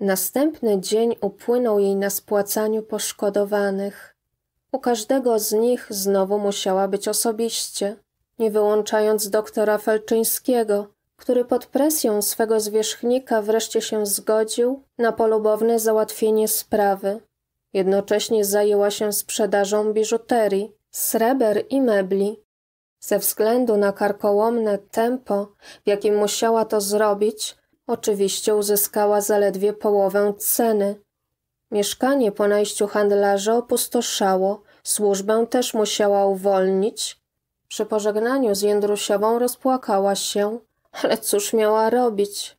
Następny dzień upłynął jej na spłacaniu poszkodowanych. U każdego z nich znowu musiała być osobiście, nie wyłączając doktora Felczyńskiego, który pod presją swego zwierzchnika wreszcie się zgodził na polubowne załatwienie sprawy. Jednocześnie zajęła się sprzedażą biżuterii, sreber i mebli. Ze względu na karkołomne tempo, w jakim musiała to zrobić, Oczywiście uzyskała zaledwie połowę ceny. Mieszkanie po najściu handlarza opustoszało, służbę też musiała uwolnić. Przy pożegnaniu z Jędrusiową rozpłakała się, ale cóż miała robić?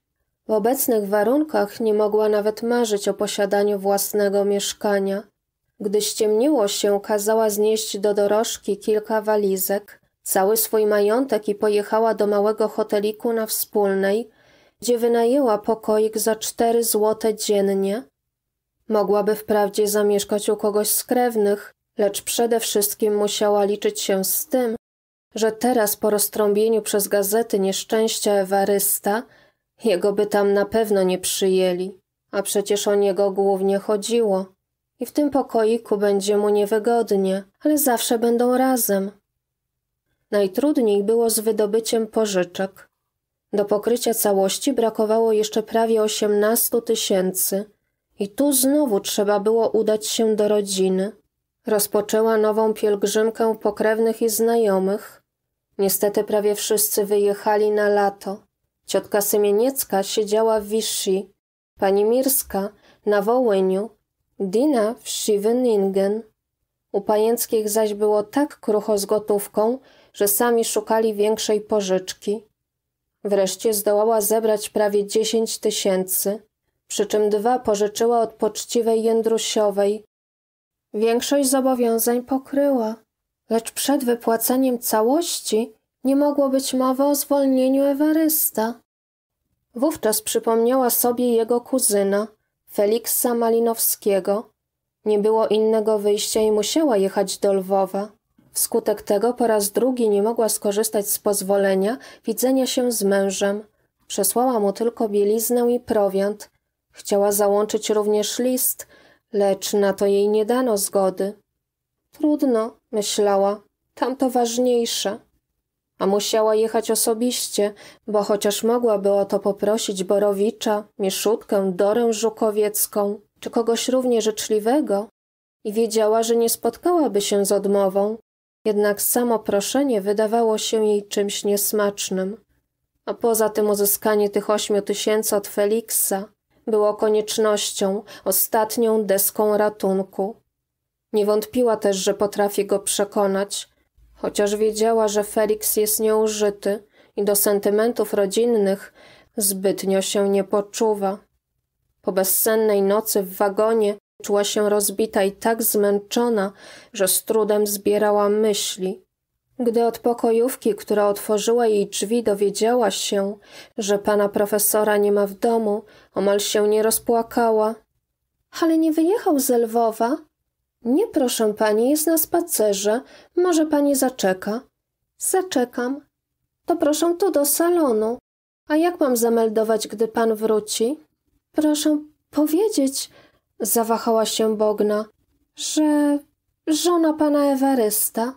W obecnych warunkach nie mogła nawet marzyć o posiadaniu własnego mieszkania. Gdy ściemniło się, kazała znieść do dorożki kilka walizek, cały swój majątek i pojechała do małego hoteliku na wspólnej, gdzie wynajęła pokoik za cztery złote dziennie. Mogłaby wprawdzie zamieszkać u kogoś z krewnych, lecz przede wszystkim musiała liczyć się z tym, że teraz po roztrąbieniu przez gazety nieszczęścia Ewarysta jego by tam na pewno nie przyjęli, a przecież o niego głównie chodziło. I w tym pokoiku będzie mu niewygodnie, ale zawsze będą razem. Najtrudniej było z wydobyciem pożyczek. Do pokrycia całości brakowało jeszcze prawie osiemnastu tysięcy. I tu znowu trzeba było udać się do rodziny. Rozpoczęła nową pielgrzymkę pokrewnych i znajomych. Niestety prawie wszyscy wyjechali na lato. Ciotka Symieniecka siedziała w Wiszy, pani Mirska na Wołyniu, Dina w Siwyningen. U Pajęckich zaś było tak krucho z gotówką, że sami szukali większej pożyczki. Wreszcie zdołała zebrać prawie dziesięć tysięcy, przy czym dwa pożyczyła od poczciwej Jędrusiowej. Większość zobowiązań pokryła, lecz przed wypłaceniem całości nie mogło być mowy o zwolnieniu Ewarysta. Wówczas przypomniała sobie jego kuzyna, Feliksa Malinowskiego. Nie było innego wyjścia i musiała jechać do Lwowa. Wskutek tego po raz drugi nie mogła skorzystać z pozwolenia widzenia się z mężem. Przesłała mu tylko bieliznę i prowiant. Chciała załączyć również list, lecz na to jej nie dano zgody. Trudno, myślała, tam to ważniejsze. A musiała jechać osobiście, bo chociaż mogłaby o to poprosić Borowicza, Mieszutkę, Dorę Żukowiecką czy kogoś równie życzliwego, i wiedziała, że nie spotkałaby się z odmową, jednak samo proszenie wydawało się jej czymś niesmacznym. A poza tym uzyskanie tych ośmiu tysięcy od Feliksa było koniecznością, ostatnią deską ratunku. Nie wątpiła też, że potrafi go przekonać, chociaż wiedziała, że Felix jest nieużyty i do sentymentów rodzinnych zbytnio się nie poczuwa. Po bezsennej nocy w wagonie Czuła się rozbita i tak zmęczona, że z trudem zbierała myśli. Gdy od pokojówki, która otworzyła jej drzwi, dowiedziała się, że pana profesora nie ma w domu, omal się nie rozpłakała. Ale nie wyjechał z Lwowa? Nie, proszę pani, jest na spacerze. Może pani zaczeka? Zaczekam. To proszę tu do salonu. A jak mam zameldować, gdy pan wróci? Proszę powiedzieć, zawahała się Bogna, że żona pana Ewarysta.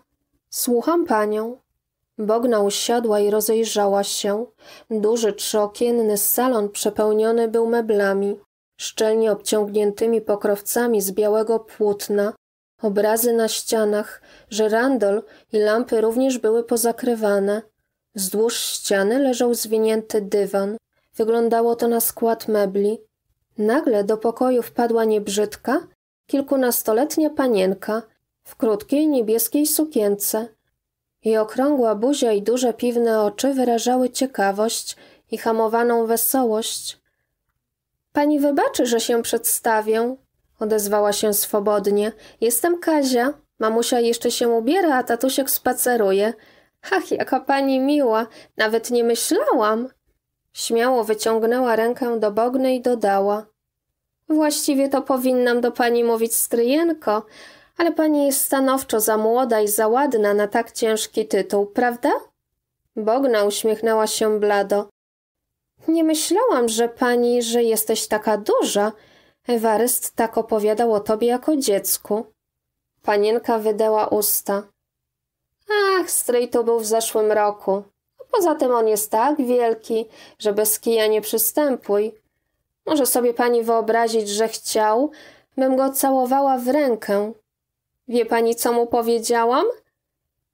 Słucham panią. Bogna usiadła i rozejrzała się. Duży trzyokienny salon przepełniony był meblami, szczelnie obciągniętymi pokrowcami z białego płótna, obrazy na ścianach, żerandol i lampy również były pozakrywane. Wzdłuż ściany leżał zwinięty dywan. Wyglądało to na skład mebli, Nagle do pokoju wpadła niebrzydka, kilkunastoletnia panienka w krótkiej niebieskiej sukience. Jej okrągła buzia i duże piwne oczy wyrażały ciekawość i hamowaną wesołość. Pani wybaczy, że się przedstawię, odezwała się swobodnie. Jestem Kazia. Mamusia jeszcze się ubiera, a tatusiek spaceruje. Ach, jaka pani miła, nawet nie myślałam. Śmiało wyciągnęła rękę do Bogny i dodała. Właściwie to powinnam do pani mówić stryjenko, ale pani jest stanowczo za młoda i za ładna na tak ciężki tytuł, prawda? Bogna uśmiechnęła się blado. Nie myślałam, że pani, że jesteś taka duża. Ewaryst tak opowiadał o tobie jako dziecku. Panienka wydała usta. Ach, stryj to był w zeszłym roku. Poza tym on jest tak wielki, że bez kija nie przystępuj. Może sobie pani wyobrazić, że chciał, bym go całowała w rękę. Wie pani, co mu powiedziałam?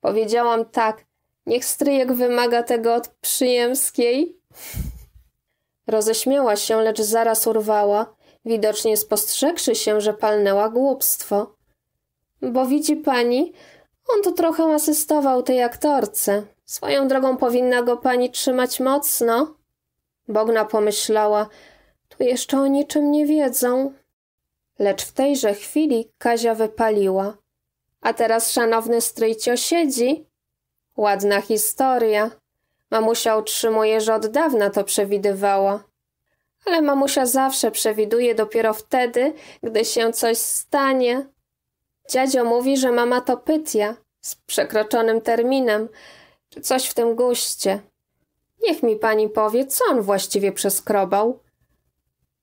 Powiedziałam tak, niech stryjek wymaga tego od przyjemskiej. Roześmiała się, lecz zaraz urwała, widocznie spostrzegszy się, że palnęła głupstwo. Bo widzi pani, on tu trochę asystował tej aktorce. Swoją drogą powinna go pani trzymać mocno. Bogna pomyślała, jeszcze o niczym nie wiedzą. Lecz w tejże chwili Kazia wypaliła. A teraz szanowny stryjcio siedzi? Ładna historia. Mamusia utrzymuje, że od dawna to przewidywała. Ale mamusia zawsze przewiduje dopiero wtedy, gdy się coś stanie. Dziadzio mówi, że mama to pytia, z przekroczonym terminem, czy coś w tym guście. Niech mi pani powie, co on właściwie przeskrobał.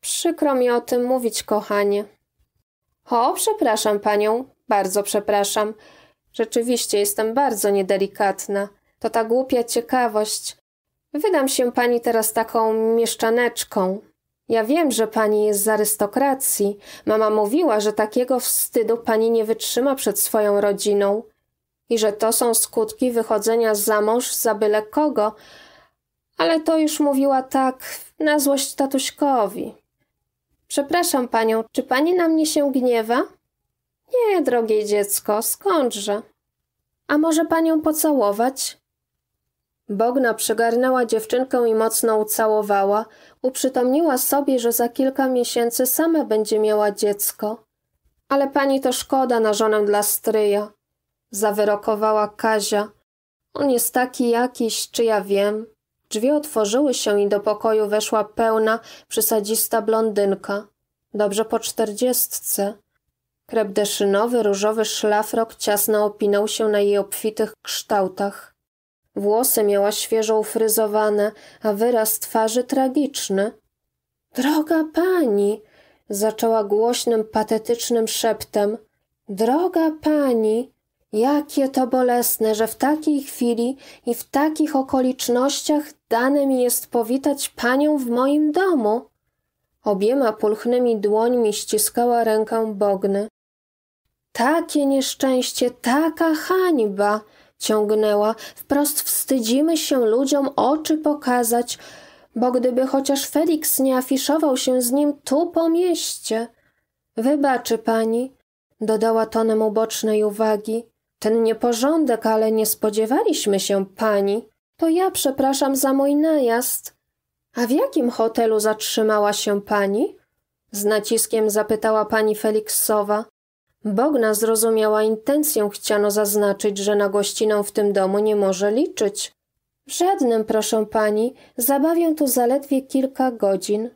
Przykro mi o tym mówić, kochanie. O, przepraszam panią, bardzo przepraszam. Rzeczywiście jestem bardzo niedelikatna. To ta głupia ciekawość. Wydam się pani teraz taką mieszczaneczką. Ja wiem, że pani jest z arystokracji. Mama mówiła, że takiego wstydu pani nie wytrzyma przed swoją rodziną i że to są skutki wychodzenia za mąż za byle kogo, ale to już mówiła tak na złość tatuśkowi. Przepraszam panią, czy pani na mnie się gniewa? Nie, drogie dziecko, skądże? A może panią pocałować? Bogna przygarnęła dziewczynkę i mocno ucałowała. Uprzytomniła sobie, że za kilka miesięcy sama będzie miała dziecko. Ale pani to szkoda na żonę dla stryja. Zawyrokowała Kazia. On jest taki jakiś, czy ja wiem. Drzwi otworzyły się i do pokoju weszła pełna, przysadzista blondynka. Dobrze po czterdziestce. Krep deszynowy, różowy szlafrok ciasno opinał się na jej obfitych kształtach. Włosy miała świeżo ufryzowane, a wyraz twarzy tragiczny. Droga pani! zaczęła głośnym, patetycznym szeptem. Droga pani! Jakie to bolesne, że w takiej chwili i w takich okolicznościach dane mi jest powitać panią w moim domu. Obiema pulchnymi dłońmi ściskała rękę Bogny. Takie nieszczęście, taka hańba, ciągnęła. Wprost wstydzimy się ludziom oczy pokazać, bo gdyby chociaż Felix nie afiszował się z nim tu po mieście. Wybaczy pani, dodała tonem ubocznej uwagi. Ten nieporządek, ale nie spodziewaliśmy się pani. To ja przepraszam za mój najazd. A w jakim hotelu zatrzymała się pani? Z naciskiem zapytała pani Feliksowa. Bogna zrozumiała intencję, chciano zaznaczyć, że na gościnę w tym domu nie może liczyć. W Żadnym, proszę pani, zabawię tu zaledwie kilka godzin.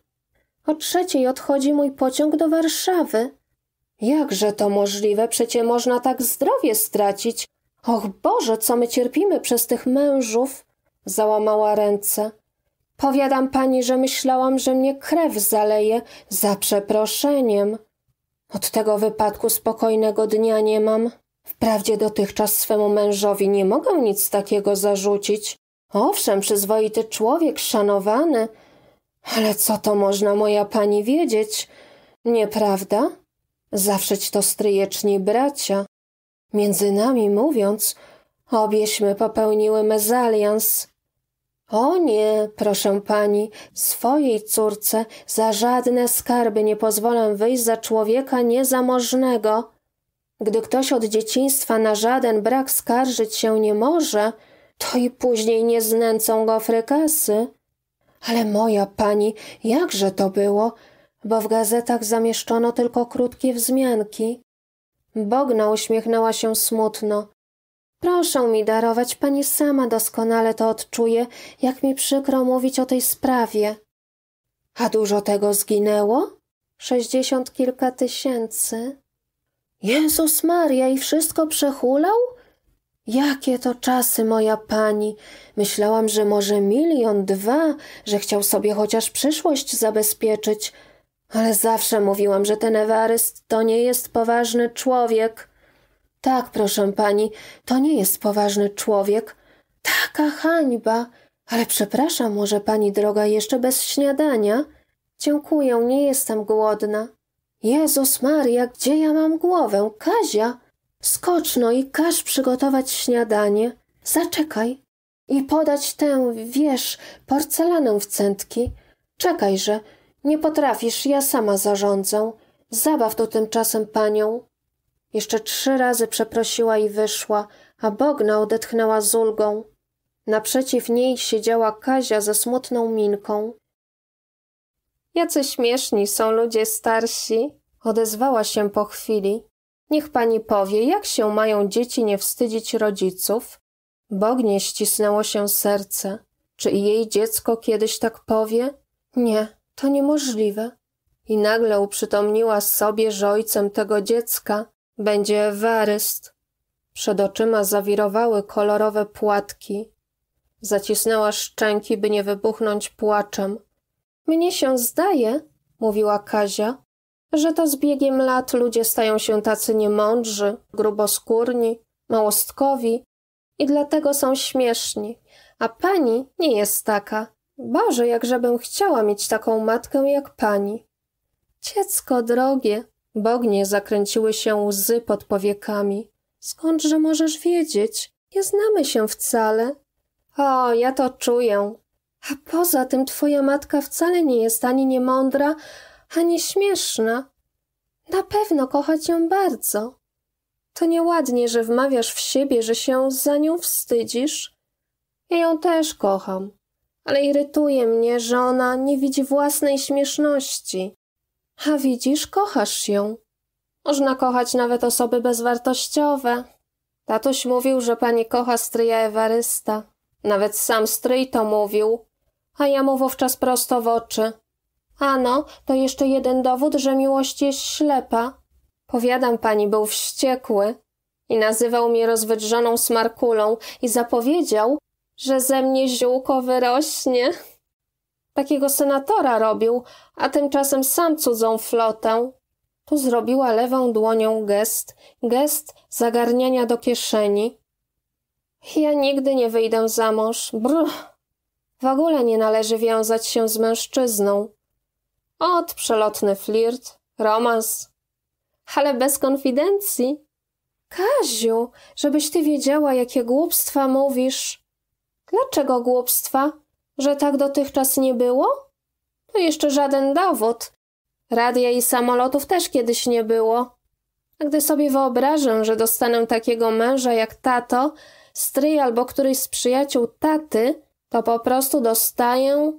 O trzeciej odchodzi mój pociąg do Warszawy. Jakże to możliwe? Przecie można tak zdrowie stracić. Och Boże, co my cierpimy przez tych mężów! Załamała ręce. Powiadam pani, że myślałam, że mnie krew zaleje za przeproszeniem. Od tego wypadku spokojnego dnia nie mam. Wprawdzie dotychczas swemu mężowi nie mogę nic takiego zarzucić. Owszem, przyzwoity człowiek, szanowany. Ale co to można moja pani wiedzieć? Nieprawda? Zawszeć to stryjeczni bracia. Między nami mówiąc, obieśmy popełniły mezalians. O nie, proszę pani, swojej córce za żadne skarby nie pozwolę wyjść za człowieka niezamożnego. Gdy ktoś od dzieciństwa na żaden brak skarżyć się nie może, to i później nie znęcą go frykasy. Ale moja pani, jakże to było? bo w gazetach zamieszczono tylko krótkie wzmianki. Bogna uśmiechnęła się smutno. Proszę mi darować, pani sama doskonale to odczuje, jak mi przykro mówić o tej sprawie. A dużo tego zginęło? Sześćdziesiąt kilka tysięcy. Jezus Maria i wszystko przehulał? Jakie to czasy, moja pani! Myślałam, że może milion, dwa, że chciał sobie chociaż przyszłość zabezpieczyć – ale zawsze mówiłam, że ten Ewaryst to nie jest poważny człowiek. Tak, proszę pani, to nie jest poważny człowiek. Taka hańba. Ale przepraszam, może pani droga jeszcze bez śniadania? Dziękuję, nie jestem głodna. Jezus Maria, gdzie ja mam głowę? Kazia! Skocz no i każ przygotować śniadanie. Zaczekaj. I podać tę, wiesz, porcelanę w centki. Czekajże, nie potrafisz, ja sama zarządzę. Zabaw tu tymczasem panią. Jeszcze trzy razy przeprosiła i wyszła, a Bogna odetchnęła z ulgą. Naprzeciw niej siedziała Kazia ze smutną minką. Jacy śmieszni są ludzie starsi, odezwała się po chwili. Niech pani powie, jak się mają dzieci nie wstydzić rodziców? Bognie ścisnęło się serce. Czy i jej dziecko kiedyś tak powie? Nie, to niemożliwe. I nagle uprzytomniła sobie, że ojcem tego dziecka będzie Ewaryst. Przed oczyma zawirowały kolorowe płatki. Zacisnęła szczęki, by nie wybuchnąć płaczem. Mnie się zdaje, mówiła Kazia, że to z biegiem lat ludzie stają się tacy niemądrzy, gruboskórni, małostkowi i dlatego są śmieszni, a pani nie jest taka. Boże, jakżebym chciała mieć taką matkę jak pani. Dziecko drogie, bognie zakręciły się łzy pod powiekami. Skądże możesz wiedzieć? Nie znamy się wcale. O, ja to czuję. A poza tym twoja matka wcale nie jest ani niemądra, ani śmieszna. Na pewno kocha cię bardzo. To nieładnie, że wmawiasz w siebie, że się za nią wstydzisz. Ja ją też kocham ale irytuje mnie, że ona nie widzi własnej śmieszności. A widzisz, kochasz ją. Można kochać nawet osoby bezwartościowe. Tatuś mówił, że pani kocha stryja Ewarysta. Nawet sam stryj to mówił. A ja mu wówczas prosto w oczy. Ano, to jeszcze jeden dowód, że miłość jest ślepa. Powiadam pani, był wściekły i nazywał mnie rozwydrzoną smarkulą i zapowiedział, że ze mnie ziółko wyrośnie. Takiego senatora robił, a tymczasem sam cudzą flotę. Tu zrobiła lewą dłonią gest, gest zagarniania do kieszeni. Ja nigdy nie wyjdę za mąż, brr. W ogóle nie należy wiązać się z mężczyzną. Od przelotny flirt, romans. Ale bez konfidencji. Kaziu, żebyś ty wiedziała, jakie głupstwa mówisz. Dlaczego głupstwa? Że tak dotychczas nie było? To jeszcze żaden dowód. Radia i samolotów też kiedyś nie było. A gdy sobie wyobrażę, że dostanę takiego męża jak tato, stryj albo któryś z przyjaciół taty, to po prostu dostaję...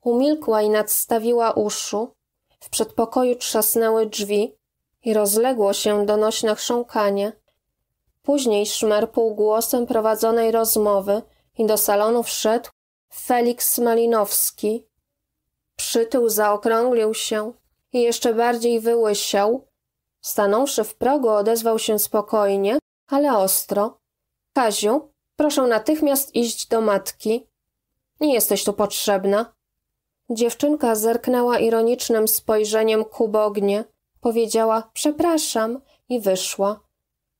Umilkła i nadstawiła uszu. W przedpokoju trzasnęły drzwi i rozległo się donośne chrząkanie. Później szmer półgłosem prowadzonej rozmowy – i do salonu wszedł Feliks Malinowski. Przytył zaokrąglił się i jeszcze bardziej wyłysiał. Stanąwszy w progu, odezwał się spokojnie, ale ostro. Kaziu, proszę natychmiast iść do matki. Nie jesteś tu potrzebna. Dziewczynka zerknęła ironicznym spojrzeniem ku bognie. Powiedziała przepraszam i wyszła.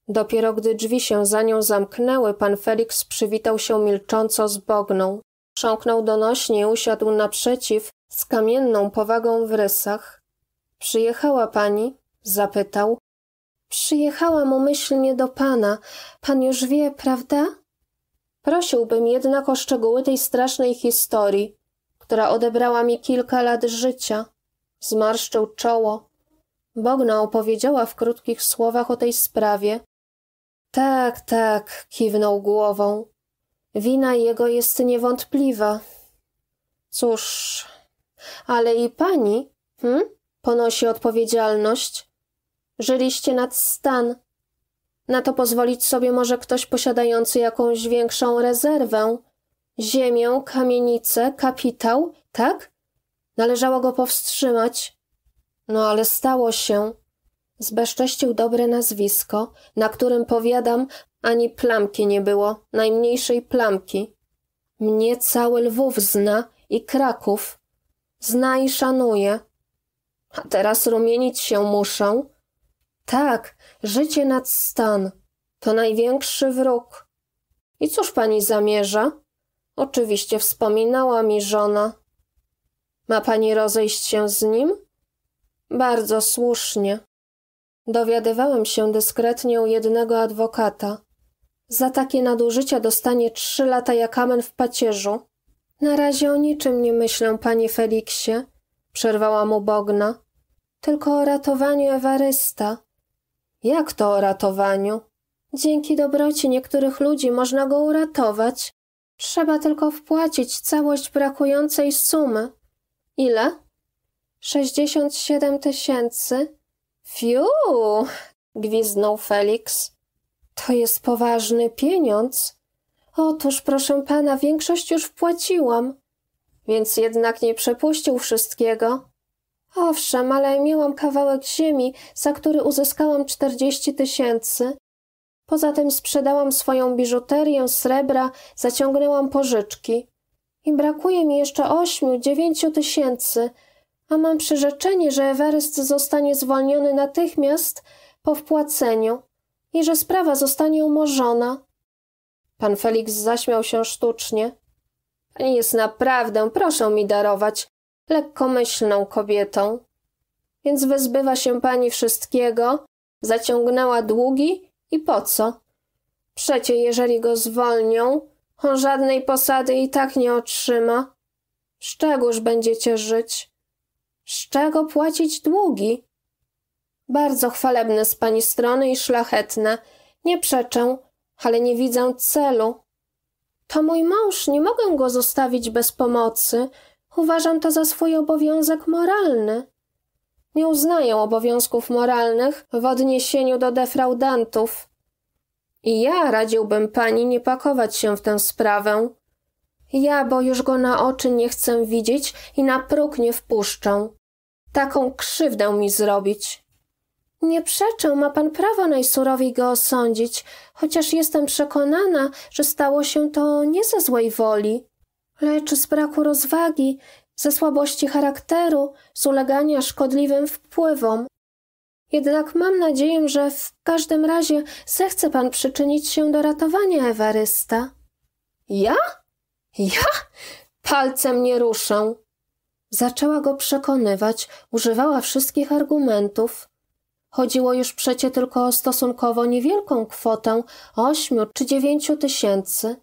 Dopiero gdy drzwi się za nią zamknęły, pan Felix przywitał się milcząco z Bogną. Chrząknął donośnie, usiadł naprzeciw, z kamienną powagą w rysach. Przyjechała pani? zapytał. Przyjechałam umyślnie do pana. Pan już wie, prawda? Prosiłbym jednak o szczegóły tej strasznej historii, która odebrała mi kilka lat życia. Zmarszczył czoło. Bogna opowiedziała w krótkich słowach o tej sprawie, tak, tak, kiwnął głową. Wina jego jest niewątpliwa. Cóż, ale i pani, hm, ponosi odpowiedzialność. Żyliście nad stan. Na to pozwolić sobie może ktoś posiadający jakąś większą rezerwę. Ziemię, kamienicę, kapitał, tak? Należało go powstrzymać. No ale stało się. Zbezcześcił dobre nazwisko, na którym powiadam, ani plamki nie było, najmniejszej plamki. Mnie cały Lwów zna i Kraków. Zna i szanuje. A teraz rumienić się muszą. Tak, życie nad stan. To największy wróg. I cóż pani zamierza? Oczywiście wspominała mi żona. Ma pani rozejść się z nim? Bardzo słusznie. Dowiadywałem się dyskretnie u jednego adwokata. Za takie nadużycia dostanie trzy lata jak amen w pacierzu. Na razie o niczym nie myślę, panie Feliksie, przerwała mu Bogna. Tylko o ratowaniu Ewarysta. Jak to o ratowaniu? Dzięki dobroci niektórych ludzi można go uratować. Trzeba tylko wpłacić całość brakującej sumy. Ile? Sześćdziesiąt siedem tysięcy Fiu! gwiznął Felix. To jest poważny pieniądz. Otóż, proszę pana, większość już wpłaciłam. Więc jednak nie przepuścił wszystkiego. Owszem, ale miałam kawałek ziemi, za który uzyskałam czterdzieści tysięcy. Poza tym sprzedałam swoją biżuterię, srebra, zaciągnęłam pożyczki. I brakuje mi jeszcze ośmiu, dziewięciu tysięcy – a mam przyrzeczenie, że Eweryst zostanie zwolniony natychmiast po wpłaceniu i że sprawa zostanie umorzona. Pan Felix zaśmiał się sztucznie. Pani jest naprawdę, proszę mi darować, lekkomyślną kobietą. Więc wyzbywa się pani wszystkiego, zaciągnęła długi i po co? Przecie jeżeli go zwolnią, on żadnej posady i tak nie otrzyma. Z czegóż będziecie żyć. Z czego płacić długi? Bardzo chwalebne z pani strony i szlachetne. Nie przeczę, ale nie widzę celu. To mój mąż, nie mogę go zostawić bez pomocy. Uważam to za swój obowiązek moralny. Nie uznaję obowiązków moralnych w odniesieniu do defraudantów. I ja radziłbym pani nie pakować się w tę sprawę. Ja, bo już go na oczy nie chcę widzieć i na próg nie wpuszczę. Taką krzywdę mi zrobić. Nie przeczę, ma pan prawo najsurowiej go osądzić, chociaż jestem przekonana, że stało się to nie ze złej woli, lecz z braku rozwagi, ze słabości charakteru, z ulegania szkodliwym wpływom. Jednak mam nadzieję, że w każdym razie zechce pan przyczynić się do ratowania Ewarysta. Ja? Ja palcem nie ruszę. Zaczęła go przekonywać, używała wszystkich argumentów. Chodziło już przecie tylko o stosunkowo niewielką kwotę ośmiu czy dziewięciu tysięcy.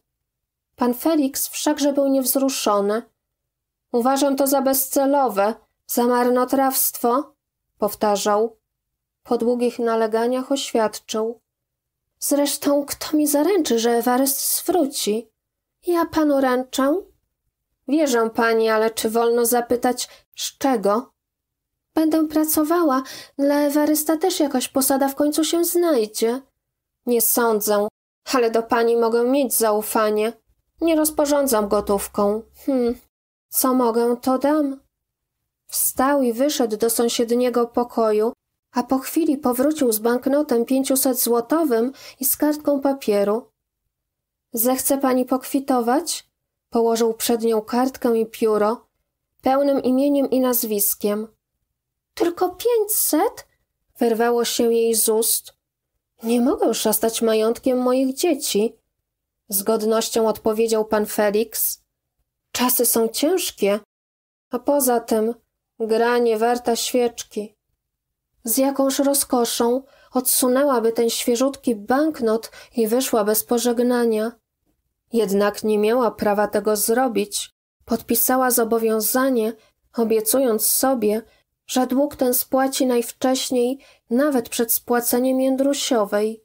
Pan Felix wszakże był niewzruszony. Uważam to za bezcelowe, za marnotrawstwo, powtarzał. Po długich naleganiach oświadczył. Zresztą kto mi zaręczy, że Ewaryst zwróci? Ja panu ręczę? Wierzę pani, ale czy wolno zapytać, z czego? Będę pracowała. Dla Ewarysta też jakaś posada w końcu się znajdzie. Nie sądzę, ale do pani mogę mieć zaufanie. Nie rozporządzam gotówką. Hm, co mogę, to dam. Wstał i wyszedł do sąsiedniego pokoju, a po chwili powrócił z banknotem pięciuset złotowym i z kartką papieru. Zechce pani pokwitować? Położył przed nią kartkę i pióro, pełnym imieniem i nazwiskiem. Tylko pięćset? Wyrwało się jej z ust. Nie mogę szastać majątkiem moich dzieci. Z godnością odpowiedział pan Felix. Czasy są ciężkie, a poza tym gra nie warta świeczki. Z jakąż rozkoszą odsunęłaby ten świeżutki banknot i wyszła bez pożegnania. Jednak nie miała prawa tego zrobić. Podpisała zobowiązanie, obiecując sobie, że dług ten spłaci najwcześniej, nawet przed spłaceniem Jędrusiowej.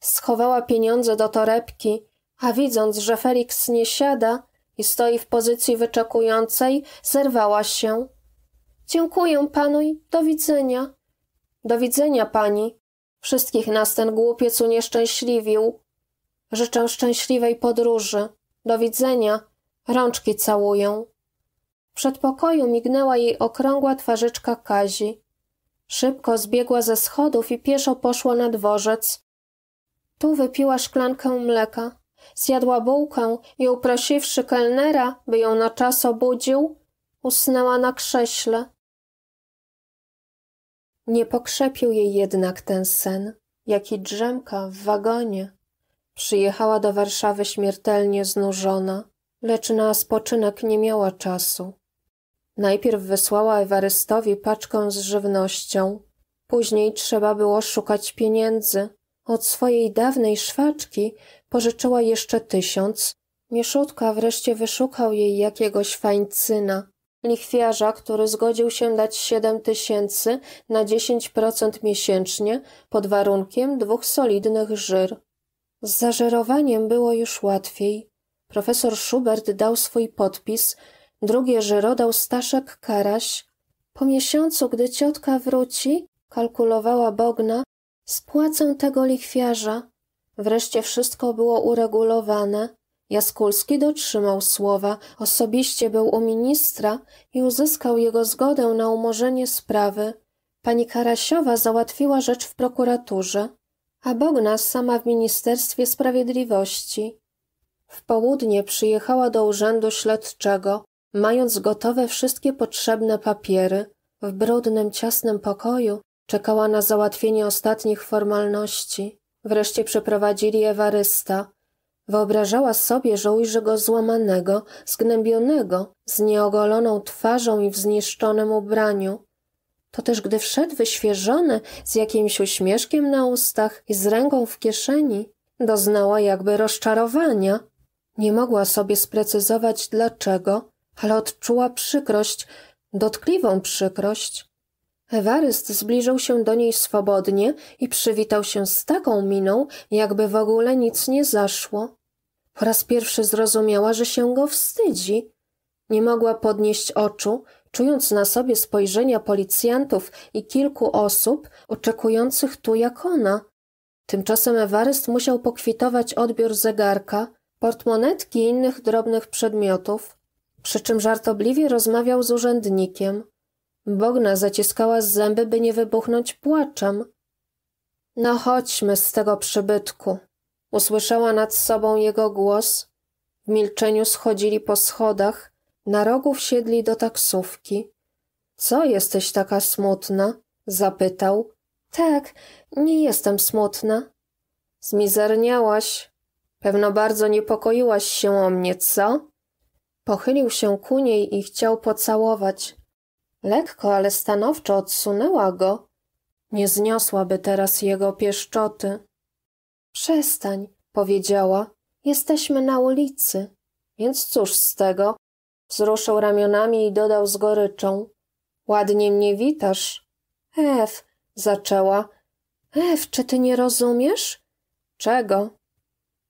Schowała pieniądze do torebki, a widząc, że Felix nie siada i stoi w pozycji wyczekującej, zerwała się. Dziękuję panu i do widzenia. Do widzenia pani. Wszystkich nas ten głupiec unieszczęśliwił. Życzę szczęśliwej podróży. Do widzenia. Rączki całuję. W przedpokoju mignęła jej okrągła twarzyczka Kazi. Szybko zbiegła ze schodów i pieszo poszła na dworzec. Tu wypiła szklankę mleka. Zjadła bułkę i uprosiwszy kelnera, by ją na czas obudził, usnęła na krześle. Nie pokrzepił jej jednak ten sen, jaki drzemka w wagonie. Przyjechała do Warszawy śmiertelnie znużona, lecz na spoczynek nie miała czasu. Najpierw wysłała Ewarystowi paczkę z żywnością, później trzeba było szukać pieniędzy. Od swojej dawnej szwaczki pożyczyła jeszcze tysiąc. Mieszutka wreszcie wyszukał jej jakiegoś fańcyna, lichwiarza, który zgodził się dać siedem tysięcy na dziesięć procent miesięcznie pod warunkiem dwóch solidnych żyr. Z zażerowaniem było już łatwiej. Profesor Schubert dał swój podpis, drugie że dał Staszek Karaś. Po miesiącu, gdy ciotka wróci, kalkulowała Bogna, spłacę tego lichwiarza. Wreszcie wszystko było uregulowane. Jaskulski dotrzymał słowa, osobiście był u ministra i uzyskał jego zgodę na umorzenie sprawy. Pani Karasiowa załatwiła rzecz w prokuraturze a Bogna sama w Ministerstwie Sprawiedliwości. W południe przyjechała do urzędu śledczego, mając gotowe wszystkie potrzebne papiery. W brudnym, ciasnym pokoju czekała na załatwienie ostatnich formalności. Wreszcie przeprowadzili Ewarysta. Wyobrażała sobie, że ujrzy go złamanego, zgnębionego, z nieogoloną twarzą i w zniszczonym ubraniu. To też gdy wszedł wyświeżony, z jakimś uśmieszkiem na ustach i z ręką w kieszeni, doznała jakby rozczarowania. Nie mogła sobie sprecyzować dlaczego, ale odczuła przykrość, dotkliwą przykrość. Ewaryst zbliżył się do niej swobodnie i przywitał się z taką miną, jakby w ogóle nic nie zaszło. Po raz pierwszy zrozumiała, że się go wstydzi. Nie mogła podnieść oczu, czując na sobie spojrzenia policjantów i kilku osób oczekujących tu jak ona. Tymczasem Ewaryst musiał pokwitować odbiór zegarka, portmonetki i innych drobnych przedmiotów, przy czym żartobliwie rozmawiał z urzędnikiem. Bogna zaciskała z zęby, by nie wybuchnąć płaczem. No chodźmy z tego przybytku. Usłyszała nad sobą jego głos. W milczeniu schodzili po schodach, na rogu wsiedli do taksówki. Co jesteś taka smutna? zapytał. Tak, nie jestem smutna. Zmizerniałaś. Pewno bardzo niepokoiłaś się o mnie, co? Pochylił się ku niej i chciał pocałować. Lekko, ale stanowczo odsunęła go. Nie zniosłaby teraz jego pieszczoty. Przestań, powiedziała. Jesteśmy na ulicy. Więc cóż z tego? Wzruszył ramionami i dodał z goryczą. Ładnie mnie witasz. Ew, zaczęła. Ew, czy ty nie rozumiesz? Czego?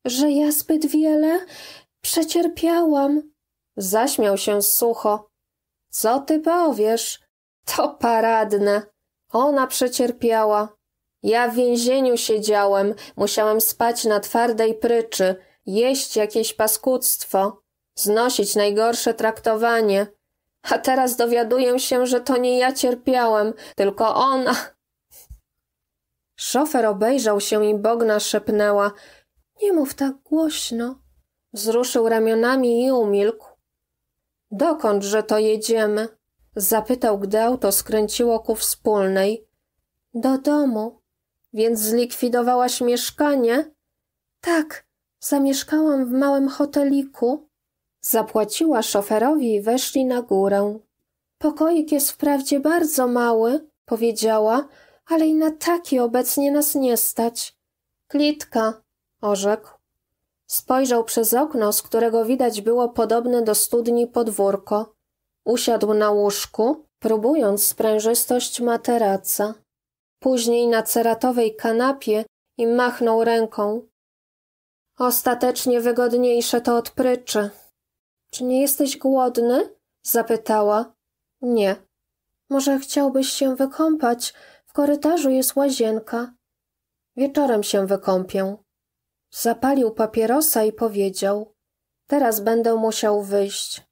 Że ja zbyt wiele przecierpiałam. Zaśmiał się sucho. Co ty powiesz? To paradne. Ona przecierpiała. Ja w więzieniu siedziałem, musiałem spać na twardej pryczy, jeść jakieś paskudztwo znosić najgorsze traktowanie. A teraz dowiaduję się, że to nie ja cierpiałem, tylko ona. Szofer obejrzał się i Bogna szepnęła. Nie mów tak głośno. Wzruszył ramionami i umilkł. Dokądże to jedziemy? Zapytał, gdy auto skręciło ku wspólnej. Do domu. Więc zlikwidowałaś mieszkanie? Tak, zamieszkałam w małym hoteliku. Zapłaciła szoferowi i weszli na górę. Pokoik jest wprawdzie bardzo mały, powiedziała, ale i na taki obecnie nas nie stać. Klitka, orzekł. Spojrzał przez okno, z którego widać było podobne do studni podwórko. Usiadł na łóżku, próbując sprężystość materaca. Później na ceratowej kanapie i machnął ręką. Ostatecznie wygodniejsze to od pryczy. Czy nie jesteś głodny? zapytała. Nie. Może chciałbyś się wykąpać? W korytarzu jest łazienka. Wieczorem się wykąpię. Zapalił papierosa i powiedział. Teraz będę musiał wyjść.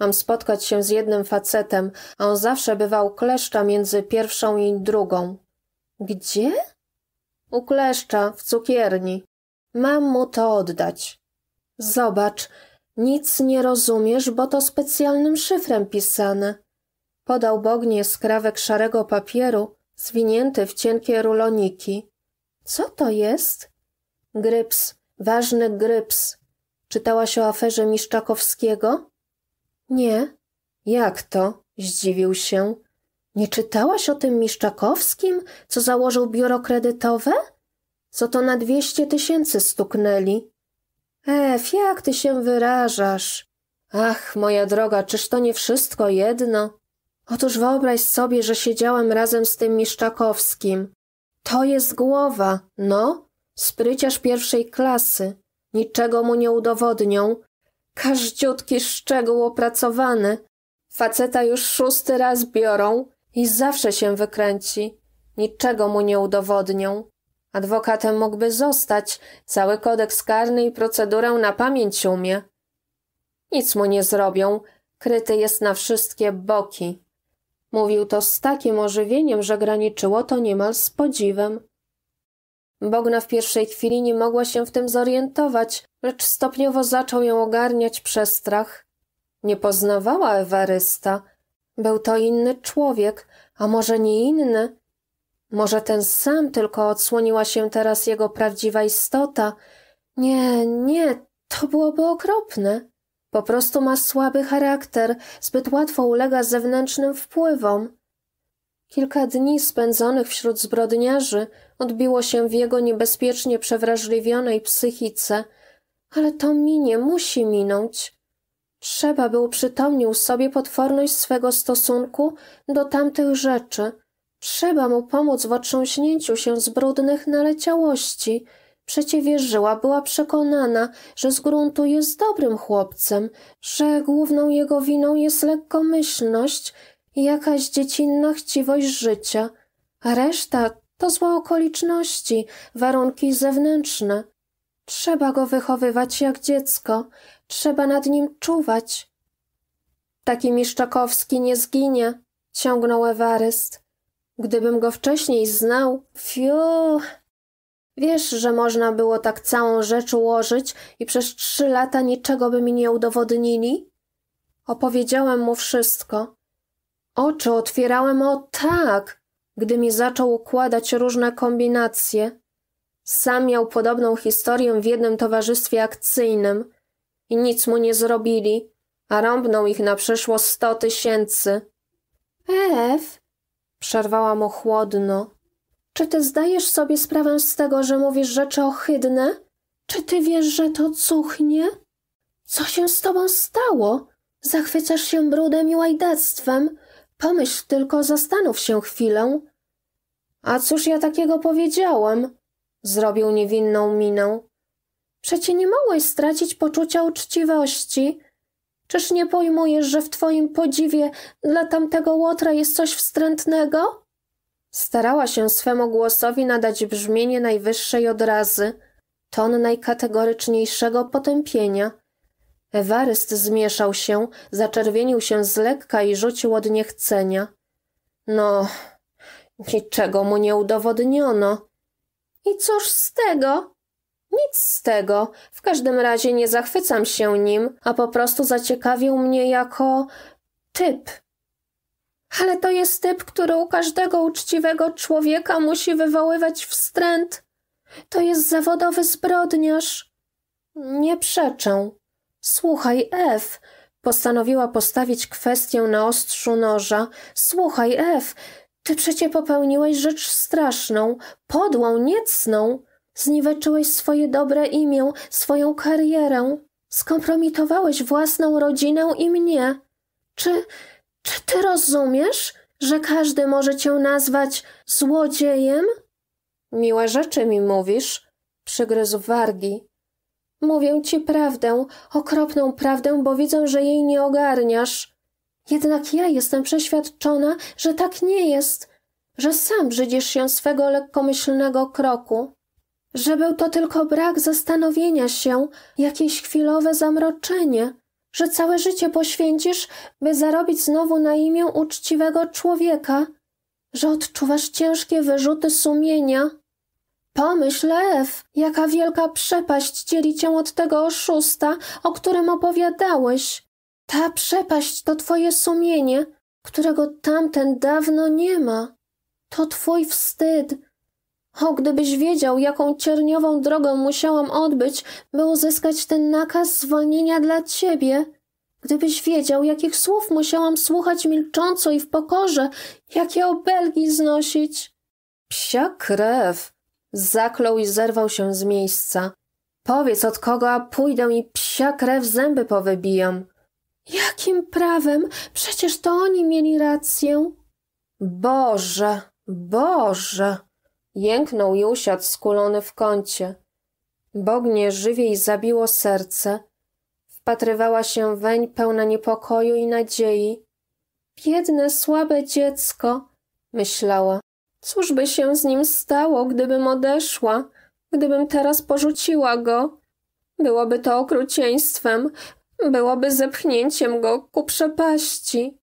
Mam spotkać się z jednym facetem, a on zawsze bywał kleszcza między pierwszą i drugą. Gdzie? U kleszcza, w cukierni. Mam mu to oddać. Zobacz, nic nie rozumiesz, bo to specjalnym szyfrem pisane. Podał Bognie skrawek szarego papieru, zwinięty w cienkie ruloniki. Co to jest? Gryps, ważny gryps. Czytałaś o aferze Miszczakowskiego? Nie. Jak to? Zdziwił się. Nie czytałaś o tym Miszczakowskim, co założył biuro kredytowe? Co to na dwieście tysięcy stuknęli? Ech, jak ty się wyrażasz? Ach, moja droga, czyż to nie wszystko jedno? Otóż wyobraź sobie, że siedziałem razem z tym Miszczakowskim. To jest głowa, no, spryciarz pierwszej klasy. Niczego mu nie udowodnią. Każdziutki szczegół opracowany. Faceta już szósty raz biorą i zawsze się wykręci. Niczego mu nie udowodnią. Adwokatem mógłby zostać, cały kodeks karny i procedurę na pamięć umie. Nic mu nie zrobią, kryty jest na wszystkie boki. Mówił to z takim ożywieniem, że graniczyło to niemal z podziwem. Bogna w pierwszej chwili nie mogła się w tym zorientować, lecz stopniowo zaczął ją ogarniać przestrach. Nie poznawała Ewarysta. Był to inny człowiek, a może nie inny, może ten sam, tylko odsłoniła się teraz jego prawdziwa istota. Nie, nie, to byłoby okropne. Po prostu ma słaby charakter, zbyt łatwo ulega zewnętrznym wpływom. Kilka dni spędzonych wśród zbrodniarzy odbiło się w jego niebezpiecznie przewrażliwionej psychice, ale to minie, musi minąć. Trzeba by uprzytomnił sobie potworność swego stosunku do tamtych rzeczy – Trzeba mu pomóc w otrząśnięciu się z brudnych naleciałości. Przecie wierzyła, była przekonana, że z gruntu jest dobrym chłopcem, że główną jego winą jest lekkomyślność i jakaś dziecinna chciwość życia. A reszta to złe okoliczności, warunki zewnętrzne. Trzeba go wychowywać jak dziecko, trzeba nad nim czuwać. Taki Miszczakowski nie zginie, ciągnął Ewaryst. Gdybym go wcześniej znał, fiu. Wiesz, że można było tak całą rzecz ułożyć i przez trzy lata niczego by mi nie udowodnili? Opowiedziałem mu wszystko. Oczy otwierałem o tak, gdy mi zaczął układać różne kombinacje. Sam miał podobną historię w jednym towarzystwie akcyjnym i nic mu nie zrobili, a rąbną ich na przeszło sto tysięcy. Ef, Przerwała mu chłodno. Czy ty zdajesz sobie sprawę z tego, że mówisz rzeczy ohydne? Czy ty wiesz, że to cuchnie? Co się z tobą stało? Zachwycasz się brudem i łajdactwem. Pomyśl tylko, zastanów się chwilę. A cóż ja takiego powiedziałem? Zrobił niewinną minę. Przecie nie mogłeś stracić poczucia uczciwości. Czyż nie pojmujesz, że w twoim podziwie dla tamtego łotra jest coś wstrętnego? Starała się swemu głosowi nadać brzmienie najwyższej odrazy, ton najkategoryczniejszego potępienia. Ewaryst zmieszał się, zaczerwienił się z lekka i rzucił od niechcenia. No, niczego mu nie udowodniono. I cóż z tego? Nic z tego. W każdym razie nie zachwycam się nim, a po prostu zaciekawił mnie jako typ. Ale to jest typ, który u każdego uczciwego człowieka musi wywoływać wstręt. To jest zawodowy zbrodniarz. Nie przeczę. Słuchaj, F. Postanowiła postawić kwestię na ostrzu noża. Słuchaj, F. Ty przecie popełniłeś rzecz straszną, podłą, niecną. Zniweczyłeś swoje dobre imię, swoją karierę. Skompromitowałeś własną rodzinę i mnie. Czy, czy ty rozumiesz, że każdy może cię nazwać złodziejem? Miłe rzeczy mi mówisz, przygryzł wargi. Mówię ci prawdę, okropną prawdę, bo widzę, że jej nie ogarniasz. Jednak ja jestem przeświadczona, że tak nie jest, że sam brzydzisz się swego lekkomyślnego kroku że był to tylko brak zastanowienia się, jakieś chwilowe zamroczenie, że całe życie poświęcisz, by zarobić znowu na imię uczciwego człowieka, że odczuwasz ciężkie wyrzuty sumienia. Pomyśl, Lew, jaka wielka przepaść dzieli cię od tego oszusta, o którym opowiadałeś. Ta przepaść to twoje sumienie, którego tamten dawno nie ma. To twój wstyd, o, gdybyś wiedział, jaką cierniową drogę musiałam odbyć, by uzyskać ten nakaz zwolnienia dla ciebie. Gdybyś wiedział, jakich słów musiałam słuchać milcząco i w pokorze, jakie obelgi znosić. Psia krew! Zaklął i zerwał się z miejsca. Powiedz od kogo, a pójdę i psia krew zęby powybijam. Jakim prawem? Przecież to oni mieli rację. Boże, Boże! Jęknął i usiadł skulony w kącie. Bognie żywiej zabiło serce. Wpatrywała się weń pełna niepokoju i nadziei. Biedne, słabe dziecko, myślała. Cóż by się z nim stało, gdybym odeszła, gdybym teraz porzuciła go? Byłoby to okrucieństwem, byłoby zepchnięciem go ku przepaści.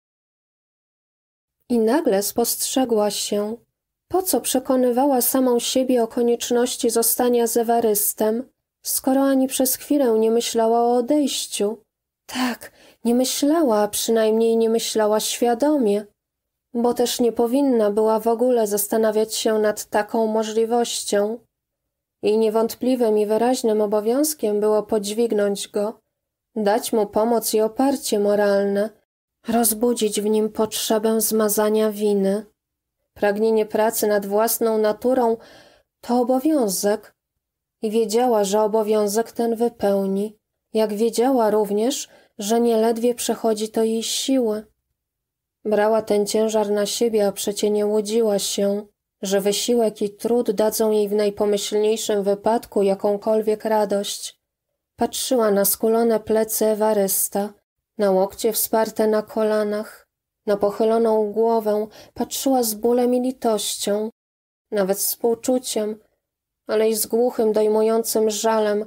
I nagle spostrzegła się, po co przekonywała samą siebie o konieczności zostania z Ewarystem, skoro ani przez chwilę nie myślała o odejściu? Tak, nie myślała, a przynajmniej nie myślała świadomie, bo też nie powinna była w ogóle zastanawiać się nad taką możliwością. I niewątpliwym i wyraźnym obowiązkiem było podźwignąć go, dać mu pomoc i oparcie moralne, rozbudzić w nim potrzebę zmazania winy. Pragnienie pracy nad własną naturą to obowiązek i wiedziała, że obowiązek ten wypełni, jak wiedziała również, że nieledwie przechodzi to jej siły. Brała ten ciężar na siebie, a przecie nie łudziła się, że wysiłek i trud dadzą jej w najpomyślniejszym wypadku jakąkolwiek radość. Patrzyła na skulone plecy Ewarysta, na łokcie wsparte na kolanach, na pochyloną głowę patrzyła z bólem i litością, nawet współczuciem, ale i z głuchym, dojmującym żalem.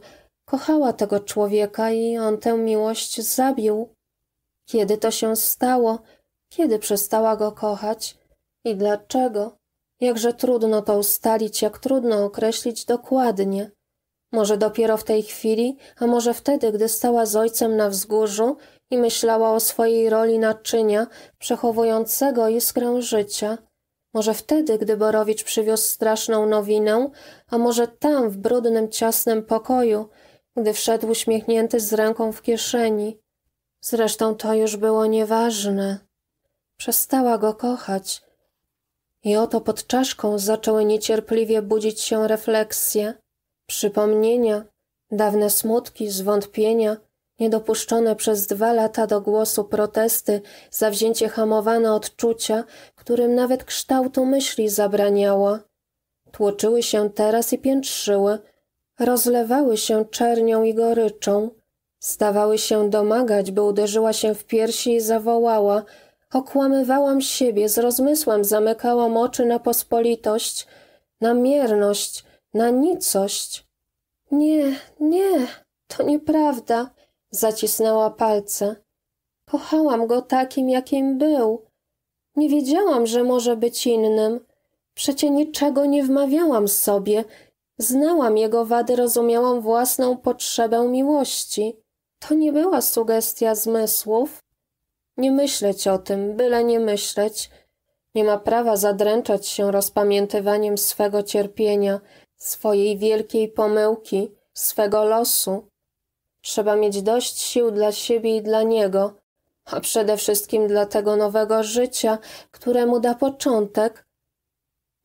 Kochała tego człowieka i on tę miłość zabił. Kiedy to się stało? Kiedy przestała go kochać? I dlaczego? Jakże trudno to ustalić, jak trudno określić dokładnie. Może dopiero w tej chwili, a może wtedy, gdy stała z ojcem na wzgórzu i myślała o swojej roli naczynia przechowującego iskrę życia. Może wtedy, gdy Borowicz przywiózł straszną nowinę, a może tam, w brudnym, ciasnym pokoju, gdy wszedł uśmiechnięty z ręką w kieszeni. Zresztą to już było nieważne. Przestała go kochać. I oto pod czaszką zaczęły niecierpliwie budzić się refleksje, przypomnienia, dawne smutki, zwątpienia – Niedopuszczone przez dwa lata do głosu protesty, zawzięcie hamowane odczucia, którym nawet kształtu myśli zabraniała. Tłoczyły się teraz i piętrzyły, rozlewały się czernią i goryczą. Stawały się domagać, by uderzyła się w piersi i zawołała. Okłamywałam siebie, z rozmysłem zamykałam oczy na pospolitość, na mierność, na nicość. Nie, nie, to nieprawda. Zacisnęła palce. Kochałam go takim, jakim był. Nie wiedziałam, że może być innym. Przecie niczego nie wmawiałam sobie. Znałam jego wady, rozumiałam własną potrzebę miłości. To nie była sugestia zmysłów. Nie myśleć o tym, byle nie myśleć. Nie ma prawa zadręczać się rozpamiętywaniem swego cierpienia, swojej wielkiej pomyłki, swego losu. Trzeba mieć dość sił dla siebie i dla niego, a przede wszystkim dla tego nowego życia, któremu da początek.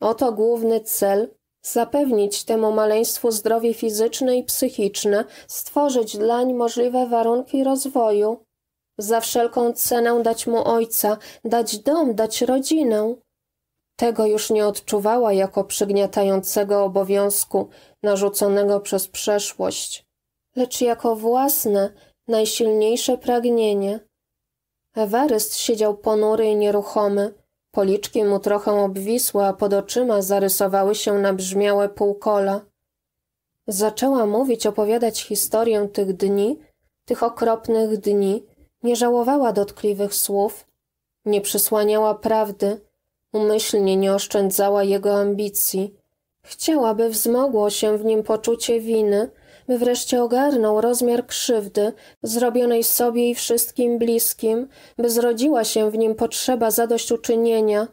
Oto główny cel, zapewnić temu maleństwu zdrowie fizyczne i psychiczne, stworzyć dlań możliwe warunki rozwoju, za wszelką cenę dać mu ojca, dać dom, dać rodzinę. Tego już nie odczuwała jako przygniatającego obowiązku narzuconego przez przeszłość lecz jako własne, najsilniejsze pragnienie. Ewaryst siedział ponury i nieruchomy, policzki mu trochę obwisły, a pod oczyma zarysowały się nabrzmiałe półkola. Zaczęła mówić, opowiadać historię tych dni, tych okropnych dni, nie żałowała dotkliwych słów, nie przysłaniała prawdy, umyślnie nie oszczędzała jego ambicji. Chciałaby wzmogło się w nim poczucie winy – Wreszcie ogarnął rozmiar krzywdy, zrobionej sobie i wszystkim bliskim, by zrodziła się w nim potrzeba zadośćuczynienia.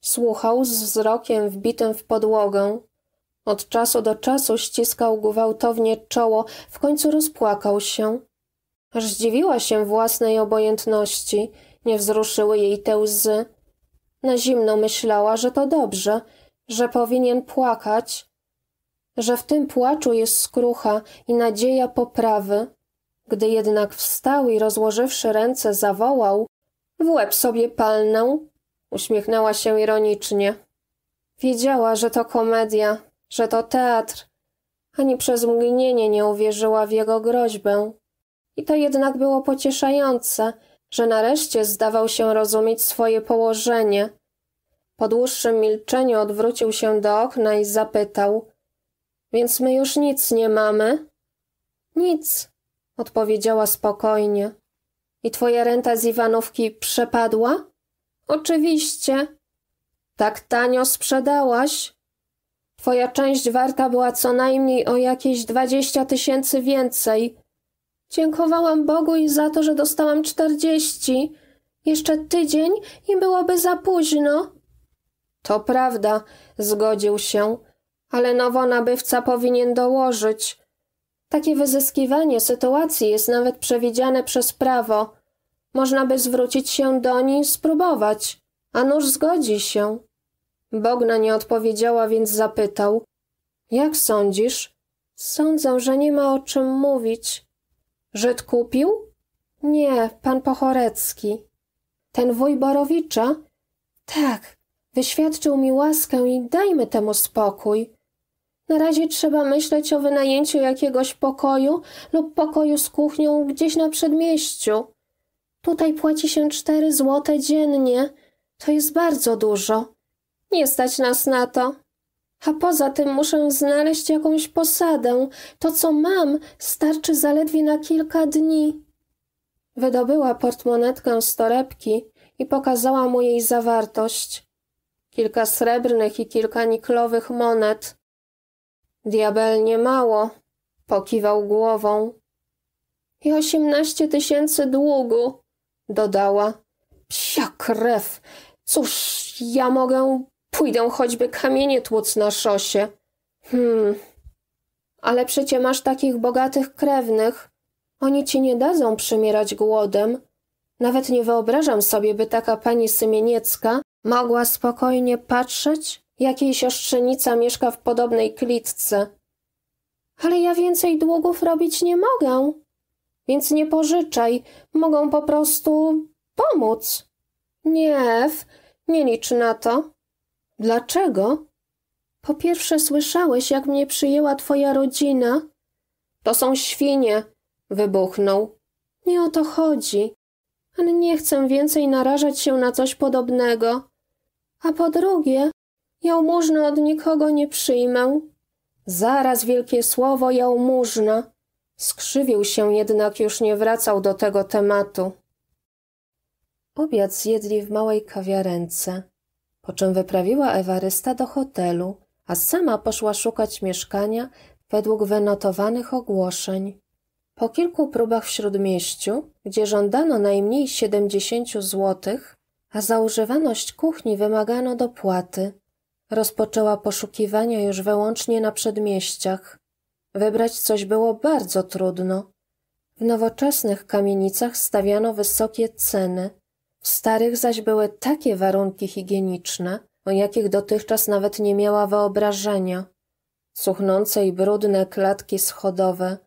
Słuchał z wzrokiem wbitym w podłogę. Od czasu do czasu ściskał gwałtownie czoło, w końcu rozpłakał się. Aż zdziwiła się własnej obojętności, nie wzruszyły jej te łzy. Na zimno myślała, że to dobrze, że powinien płakać, że w tym płaczu jest skrucha i nadzieja poprawy. Gdy jednak wstał i rozłożywszy ręce zawołał – w łeb sobie palnę! Uśmiechnęła się ironicznie. Wiedziała, że to komedia, że to teatr. Ani przez mgnienie nie uwierzyła w jego groźbę. I to jednak było pocieszające, że nareszcie zdawał się rozumieć swoje położenie. Po dłuższym milczeniu odwrócił się do okna i zapytał – więc my już nic nie mamy? Nic, odpowiedziała spokojnie. I twoja renta z Iwanówki przepadła? Oczywiście. Tak tanio sprzedałaś? Twoja część warta była co najmniej o jakieś dwadzieścia tysięcy więcej. Dziękowałam Bogu i za to, że dostałam czterdzieści. Jeszcze tydzień i byłoby za późno. To prawda, zgodził się ale nowo nabywca powinien dołożyć. Takie wyzyskiwanie sytuacji jest nawet przewidziane przez prawo. Można by zwrócić się do niej i spróbować, a nuż zgodzi się. Bogna nie odpowiedziała, więc zapytał. Jak sądzisz? Sądzę, że nie ma o czym mówić. Żyd kupił? Nie, pan Pochorecki. Ten wuj Borowicza? Tak, wyświadczył mi łaskę i dajmy temu spokój. Na razie trzeba myśleć o wynajęciu jakiegoś pokoju lub pokoju z kuchnią gdzieś na przedmieściu. Tutaj płaci się cztery złote dziennie. To jest bardzo dużo. Nie stać nas na to. A poza tym muszę znaleźć jakąś posadę. To, co mam, starczy zaledwie na kilka dni. Wydobyła portmonetkę z torebki i pokazała mu jej zawartość. Kilka srebrnych i kilka niklowych monet – Diabelnie mało, pokiwał głową. I osiemnaście tysięcy długu, dodała. Psia krew, cóż ja mogę, pójdę choćby kamienie tłuc na szosie. Hmm, ale przecie masz takich bogatych krewnych. Oni ci nie dadzą przymierać głodem. Nawet nie wyobrażam sobie, by taka pani Symieniecka mogła spokojnie patrzeć, Jakiej siostrzenica mieszka w podobnej klitce. Ale ja więcej długów robić nie mogę. Więc nie pożyczaj, mogą po prostu pomóc. Nie, nie licz na to. Dlaczego? Po pierwsze słyszałeś, jak mnie przyjęła twoja rodzina. To są świnie, wybuchnął. Nie o to chodzi. Ale nie chcę więcej narażać się na coś podobnego. A po drugie, Jałmużny od nikogo nie przyjmę. Zaraz wielkie słowo jałmużna. Skrzywił się jednak, już nie wracał do tego tematu. Obiad zjedli w małej kawiarence, po czym wyprawiła Ewarysta do hotelu, a sama poszła szukać mieszkania według wynotowanych ogłoszeń. Po kilku próbach w Śródmieściu, gdzie żądano najmniej 70 złotych, a za używaność kuchni wymagano dopłaty, Rozpoczęła poszukiwania już wyłącznie na przedmieściach. Wybrać coś było bardzo trudno. W nowoczesnych kamienicach stawiano wysokie ceny, w starych zaś były takie warunki higieniczne, o jakich dotychczas nawet nie miała wyobrażenia. Suchnące i brudne klatki schodowe,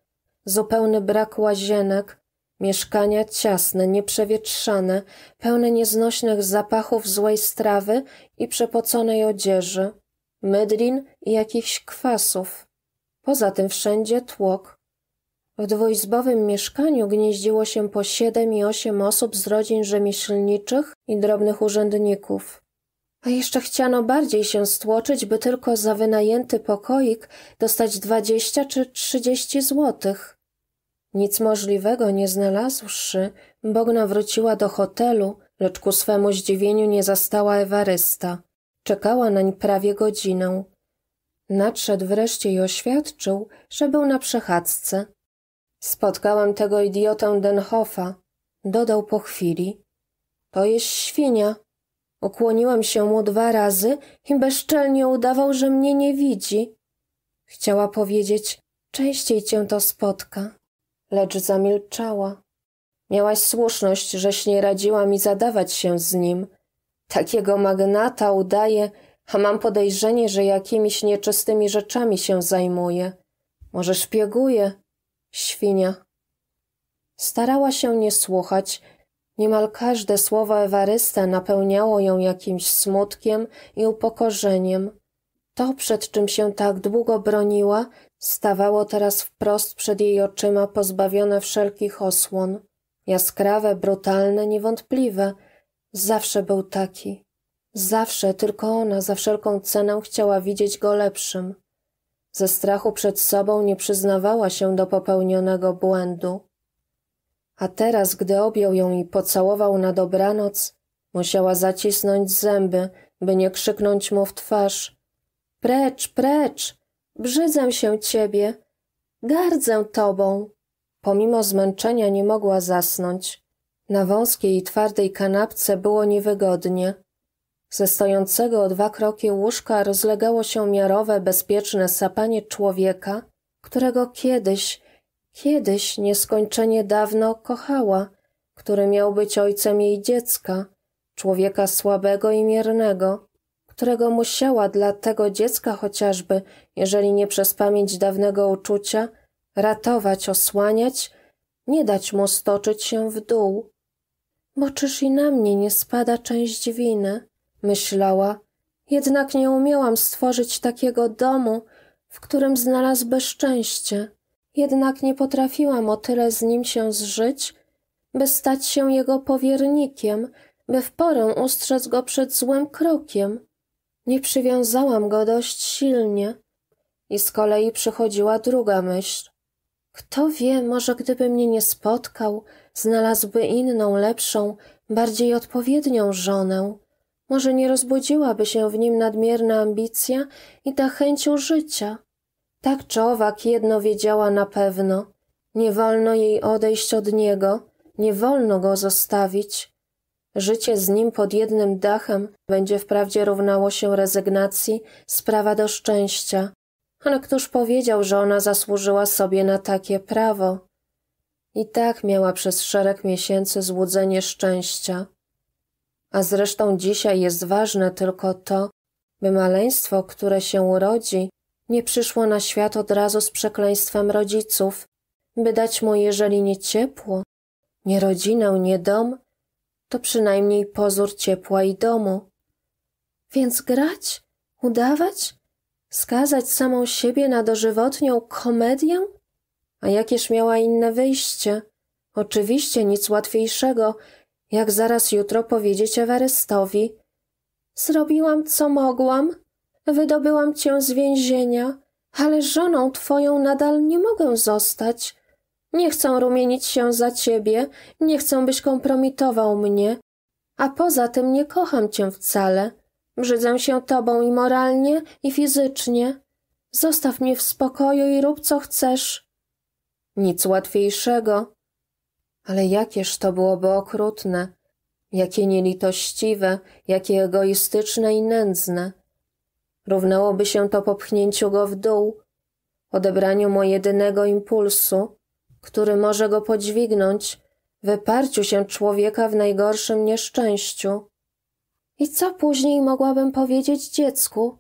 zupełny brak łazienek, Mieszkania ciasne, nieprzewietrzane, pełne nieznośnych zapachów złej strawy i przepoconej odzieży, mydlin i jakichś kwasów. Poza tym wszędzie tłok. W dwuizbowym mieszkaniu gnieździło się po siedem i osiem osób z rodzin rzemieślniczych i drobnych urzędników. A jeszcze chciano bardziej się stłoczyć, by tylko za wynajęty pokoik dostać dwadzieścia czy trzydzieści złotych. Nic możliwego nie znalazłszy, Bogna wróciła do hotelu, lecz ku swemu zdziwieniu nie zastała Ewarysta. Czekała nań prawie godzinę. Nadszedł wreszcie i oświadczył, że był na przechadzce. Spotkałem tego idiotę Denhofa, dodał po chwili. To jest świnia. Ukłoniłam się mu dwa razy i bezczelnie udawał, że mnie nie widzi. Chciała powiedzieć, częściej cię to spotka lecz zamilczała. Miałaś słuszność, żeś nie radziła mi zadawać się z nim. Takiego magnata udaje, a mam podejrzenie, że jakimiś nieczystymi rzeczami się zajmuje. Może szpieguje? Świnia. Starała się nie słuchać. Niemal każde słowo Ewarysta napełniało ją jakimś smutkiem i upokorzeniem. To, przed czym się tak długo broniła, Stawało teraz wprost przed jej oczyma pozbawione wszelkich osłon. Jaskrawe, brutalne, niewątpliwe. Zawsze był taki. Zawsze, tylko ona za wszelką cenę chciała widzieć go lepszym. Ze strachu przed sobą nie przyznawała się do popełnionego błędu. A teraz, gdy objął ją i pocałował na dobranoc, musiała zacisnąć zęby, by nie krzyknąć mu w twarz. Precz, precz! Brzydzę się ciebie, gardzę tobą. Pomimo zmęczenia nie mogła zasnąć. Na wąskiej i twardej kanapce było niewygodnie. Ze stojącego o dwa kroki łóżka rozlegało się miarowe, bezpieczne sapanie człowieka, którego kiedyś, kiedyś nieskończenie dawno kochała, który miał być ojcem jej dziecka, człowieka słabego i miernego, którego musiała dla tego dziecka chociażby, jeżeli nie przez pamięć dawnego uczucia, ratować, osłaniać, nie dać mu stoczyć się w dół. Bo czyż i na mnie nie spada część winy? Myślała. Jednak nie umiałam stworzyć takiego domu, w którym znalazłby szczęście. Jednak nie potrafiłam o tyle z nim się zżyć, by stać się jego powiernikiem, by w porę ustrzec go przed złym krokiem. Nie przywiązałam go dość silnie. I z kolei przychodziła druga myśl. Kto wie, może gdyby mnie nie spotkał, znalazłby inną, lepszą, bardziej odpowiednią żonę. Może nie rozbudziłaby się w nim nadmierna ambicja i ta chęć życia. Tak czy owak jedno wiedziała na pewno. Nie wolno jej odejść od niego, nie wolno go zostawić. Życie z nim pod jednym dachem będzie wprawdzie równało się rezygnacji, sprawa do szczęścia. Ale któż powiedział, że ona zasłużyła sobie na takie prawo? I tak miała przez szereg miesięcy złudzenie szczęścia. A zresztą dzisiaj jest ważne tylko to, by maleństwo, które się urodzi, nie przyszło na świat od razu z przekleństwem rodziców, by dać mu, jeżeli nie ciepło, nie rodzinę, nie dom, to przynajmniej pozór ciepła i domu. Więc grać? Udawać? Skazać samą siebie na dożywotnią komedię? A jakież miała inne wyjście? Oczywiście nic łatwiejszego, jak zaraz jutro powiedzieć Ewerestowi. Zrobiłam, co mogłam. Wydobyłam cię z więzienia, ale żoną twoją nadal nie mogę zostać. Nie chcą rumienić się za ciebie, nie chcą, byś kompromitował mnie, a poza tym nie kocham cię wcale. Brzydzę się tobą i moralnie, i fizycznie. Zostaw mnie w spokoju i rób co chcesz. Nic łatwiejszego. Ale jakież to byłoby okrutne, jakie nielitościwe, jakie egoistyczne i nędzne. Równałoby się to popchnięciu go w dół, odebraniu mu jedynego impulsu, który może go podźwignąć wyparciu się człowieka w najgorszym nieszczęściu. I co później mogłabym powiedzieć dziecku?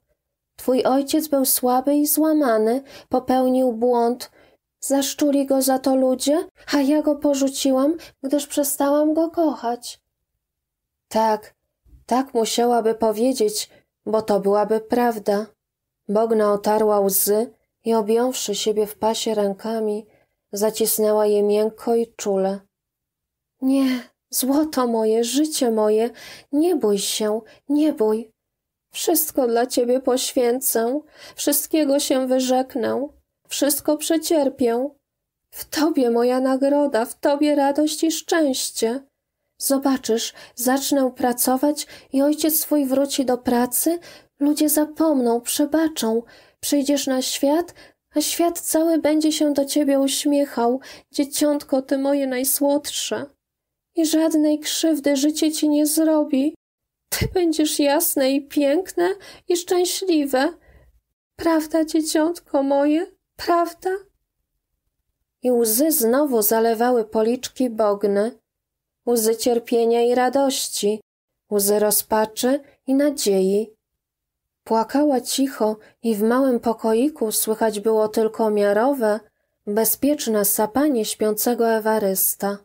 Twój ojciec był słaby i złamany, popełnił błąd. Zaszczuli go za to ludzie, a ja go porzuciłam, gdyż przestałam go kochać. Tak, tak musiałaby powiedzieć, bo to byłaby prawda. Bogna otarła łzy i objąwszy siebie w pasie rękami, Zacisnęła je miękko i czule. Nie, złoto moje, życie moje, nie bój się, nie bój. Wszystko dla ciebie poświęcę, wszystkiego się wyrzeknę, wszystko przecierpię. W tobie moja nagroda, w tobie radość i szczęście. Zobaczysz, zacznę pracować i ojciec swój wróci do pracy, ludzie zapomną, przebaczą, przyjdziesz na świat, a świat cały będzie się do ciebie uśmiechał, dzieciątko ty moje najsłodsze. I żadnej krzywdy życie ci nie zrobi. Ty będziesz jasne i piękne i szczęśliwe. Prawda, dzieciątko moje, prawda? I łzy znowu zalewały policzki Bogny. Łzy cierpienia i radości, łzy rozpaczy i nadziei, Płakała cicho i w małym pokoiku słychać było tylko miarowe, bezpieczne sapanie śpiącego Ewarysta.